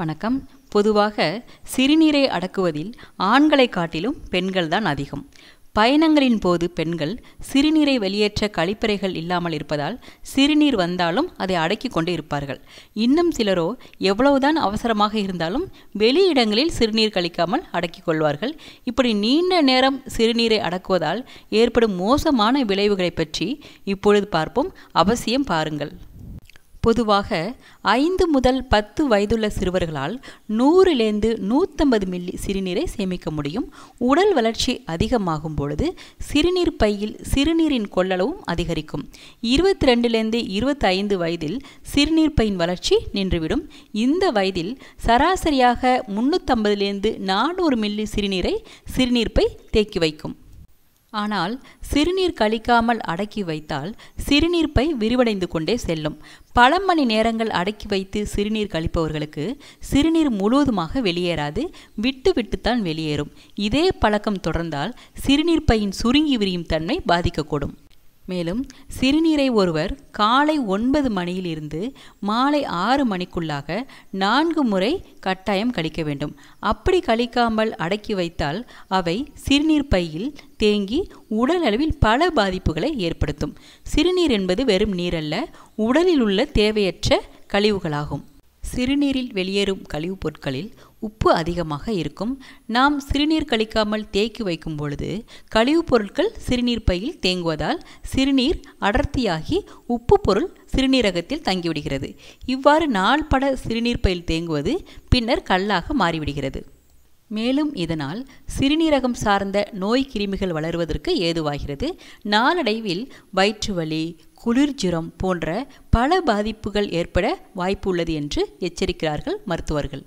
வணக்கம் பொதுவாக சிறுநீரை அடக்குவதில் ஆண்களை காட்டிலும் பெண்கள் தான் அதிகம் பயணங்களின் போது பெண்கள் சிறுநீரை வெளியேற்ற கழிப்பறைகள் இல்லாமல் இருப்பதால் சிறுநீர் வந்தாலும் அதை அடக்கி கொண்டு இருப்பார்கள் இன்னும் சிலரோ எவ்வளவுதான் அவசரமாக இருந்தாலும் வெளி இடங்களில் சிறுநீர் கழிக்காமல் அடக்கிக் கொள்வார்கள் இப்படி நீண்ட நேரம் சிறுநீரை அடக்குவதால் ஏற்படும் மோசமான விளைவுகளை பற்றி இப்பொழுது பார்ப்போம் அவசியம் பாருங்கள் பொதுவாக ஐந்து முதல் பத்து வயதுள்ள சிறுவர்களால் நூறுலேருந்து நூற்றம்பது மில்லி சிறுநீரை சேமிக்க முடியும் உடல் வளர்ச்சி அதிகமாகும் பொழுது சிறுநீர் பையில் சிறுநீரின் கொள்ளளவும் அதிகரிக்கும் இருபத்தி ரெண்டுலேருந்து இருபத்தைந்து வயதில் சிறுநீர் பையின் வளர்ச்சி நின்றுவிடும் இந்த வயதில் சராசரியாக முந்நூற்றம்பதுலேருந்து நானூறு மில்லி சிறுநீரை சிறுநீர்ப்பை தேக்கி வைக்கும் ஆனால் சிறுநீர் கழிக்காமல் அடக்கி வைத்தால் சிறுநீர் பை விரிவடைந்து கொண்டே செல்லும் பல மணி நேரங்கள் அடக்கி வைத்து சிறுநீர் கழிப்பவர்களுக்கு சிறுநீர் முழுவதுமாக வெளியேறாது விட்டு விட்டுத்தான் வெளியேறும் இதே பழக்கம் தொடர்ந்தால் சிறுநீர் பையின் சுருங்கி விரியும் தன்மை பாதிக்கக்கூடும் மேலும் சிறுநீரை ஒருவர் காலை ஒன்பது மணியிலிருந்து மாலை ஆறு மணிக்குள்ளாக நான்கு முறை கட்டாயம் கழிக்க வேண்டும் அப்படி கழிக்காமல் அடக்கி வைத்தால் அவை சிறுநீர் பையில் தேங்கி உடல் அளவில் பல பாதிப்புகளை ஏற்படுத்தும் சிறுநீர் என்பது வெறும் நீரல்ல உடலில் உள்ள தேவையற்ற கழிவுகளாகும் சிறுநீரில் வெளியேறும் கழிவுப் பொருட்களில் உப்பு அதிகமாக இருக்கும் நாம் சிறுநீர் கழிக்காமல் தேக்கி வைக்கும் பொழுது கழிவுப் பொருட்கள் சிறுநீர் பையில் தேங்குவதால் சிறுநீர் அடர்த்தியாகி உப்பு பொருள் சிறுநீரகத்தில் தங்கிவிடுகிறது இவ்வாறு நாள்பட சிறுநீர் பையில் தேங்குவது பின்னர் கல்லாக மாறிவிடுகிறது மேலும் இதனால் சிறுநீரகம் சார்ந்த நோய் கிருமிகள் வளருவதற்கு ஏதுவாகிறது நாளடைவில் வயிற்று வலி குளிர்ஜுரம் போன்ற பல பாதிப்புகள் ஏற்பட வாய்ப்பு உள்ளது என்று எச்சரிக்கிறார்கள் மருத்துவர்கள்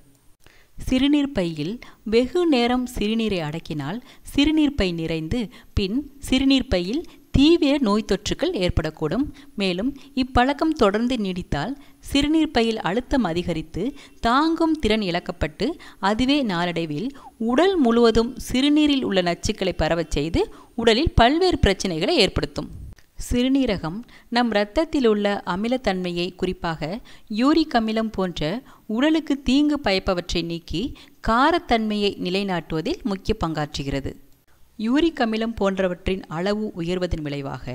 சிறுநீர் பையில் வெகு நேரம் சிறுநீரை அடக்கினால் சிறுநீர் பை நிறைந்து பின் சிறுநீர் பையில் தீவிர நோய் தொற்றுக்கள் ஏற்படக்கூடும் மேலும் இப்பழக்கம் தொடர்ந்து நீடித்தால் சிறுநீர் பையில் அழுத்தம் அதிகரித்து தாங்கும் திறன் இழக்கப்பட்டு அதுவே நாளடைவில் உடல் முழுவதும் சிறுநீரில் உள்ள நச்சுக்களை பரவச் செய்து உடலில் பல்வேறு பிரச்சனைகளை ஏற்படுத்தும் சிறுநீரகம் நம் இரத்தத்தில் உள்ள அமிலத்தன்மையை குறிப்பாக யூரிக் அமிலம் போன்ற உடலுக்கு தீங்கு பயப்பவற்றை நீக்கி காரத்தன்மையை நிலைநாட்டுவதில் முக்கிய பங்காற்றுகிறது யூரிக் அமிலம் போன்றவற்றின் அளவு உயர்வதன் விளைவாக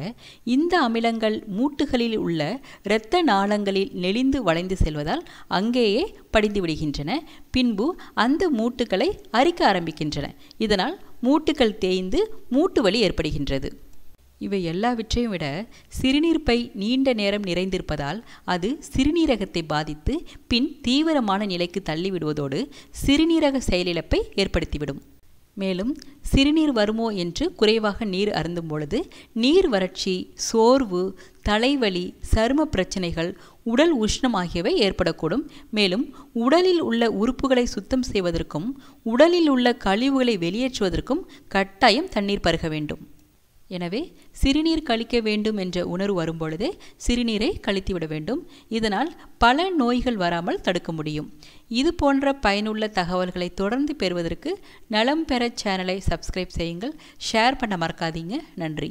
இந்த அமிலங்கள் மூட்டுகளில் உள்ள இரத்த நாளங்களில் நெளிந்து வளைந்து செல்வதால் அங்கேயே படிந்து விடுகின்றன பின்பு அந்த மூட்டுகளை அரிக்க ஆரம்பிக்கின்றன இதனால் மூட்டுகள் தேய்ந்து மூட்டு வலி ஏற்படுகின்றது இவை எல்லாவற்றையும் விட சிறுநீர்ப்பை நீண்ட நேரம் நிறைந்திருப்பதால் அது சிறுநீரகத்தை பாதித்து பின் தீவிரமான நிலைக்கு தள்ளிவிடுவதோடு சிறுநீரக செயலிழப்பை ஏற்படுத்திவிடும் மேலும் சிறுநீர் வருமோ என்று குறைவாக நீர் அருந்தும் பொழுது நீர் வறட்சி சோர்வு தலைவலி சரும பிரச்சனைகள் உடல் உஷ்ணம் ஆகியவை ஏற்படக்கூடும் மேலும் உடலில் உள்ள உறுப்புகளை சுத்தம் செய்வதற்கும் உடலில் உள்ள கழிவுகளை வெளியேற்றுவதற்கும் கட்டாயம் தண்ணீர் பருக வேண்டும் எனவே சிறுநீர் கழிக்க வேண்டும் என்ற உணர்வு வரும்பொழுதே சிறுநீரை கழித்துவிட வேண்டும் இதனால் பல நோய்கள் வராமல் தடுக்க முடியும் இது போன்ற பயனுள்ள தகவல்களை தொடர்ந்து பெறுவதற்கு நலம் பெற சேனலை சப்ஸ்கிரைப் செய்யுங்கள் ஷேர் பண்ண மறக்காதீங்க நன்றி